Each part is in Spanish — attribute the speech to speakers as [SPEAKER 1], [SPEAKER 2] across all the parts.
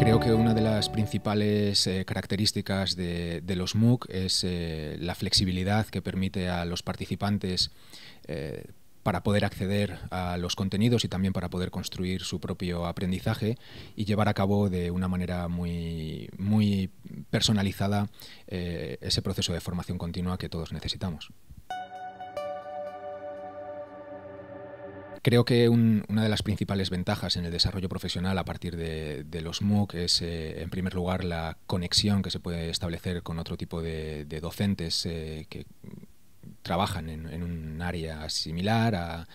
[SPEAKER 1] Creo que una de las principales eh, características de, los MOOC es eh, la flexibilidad que permite a los participantes eh, para poder acceder a los contenidos y también para poder construir su propio aprendizaje y llevar a cabo de una manera muy, muy personalizada ese proceso de formación continua que todos necesitamos. Creo que una de las principales ventajas en el desarrollo profesional a partir de, los MOOC es, eh, en primer lugar, la conexión que se puede establecer con otro tipo de, docentes eh, que trabajan en, en, un área similar a,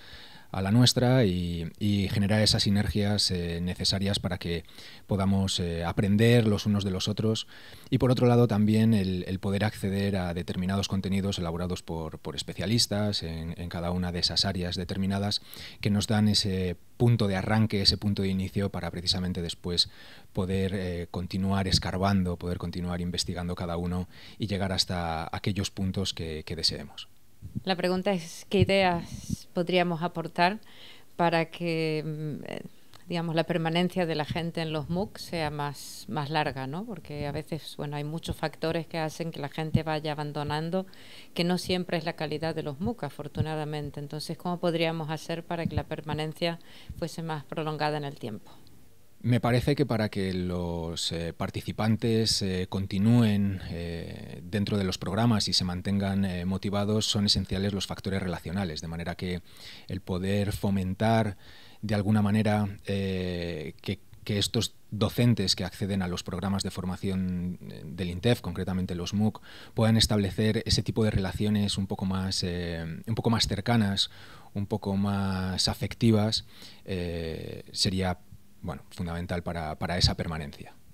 [SPEAKER 1] a la nuestra y, generar esas sinergias eh, necesarias para que podamos eh, aprender los unos de los otros y por otro lado también el, poder acceder a determinados contenidos elaborados por, especialistas en, cada una de esas áreas determinadas que nos dan ese punto de arranque, ese punto de inicio para precisamente después poder eh, continuar escarbando, poder continuar investigando cada uno y llegar hasta aquellos puntos que deseemos.
[SPEAKER 2] La pregunta es, ¿qué ideas podríamos aportar para que mm, eh, digamos, la permanencia de la gente en los MOOC sea más, larga, ¿no? Porque a veces, bueno, hay muchos factores que hacen que la gente vaya abandonando, que no siempre es la calidad de los MOOC, afortunadamente. Entonces, ¿cómo podríamos hacer para que la permanencia fuese más prolongada en el tiempo?
[SPEAKER 1] Me parece que para que los eh, participantes eh, continúen eh, dentro de los programas y se mantengan motivados son esenciales los factores relacionales, de manera que el poder fomentar de alguna manera que, estos docentes que acceden a los programas de formación del INTEF, concretamente los MOOC, puedan establecer ese tipo de relaciones un poco más, un poco más cercanas, un poco más afectivas, sería bueno, fundamental para, para esa permanencia.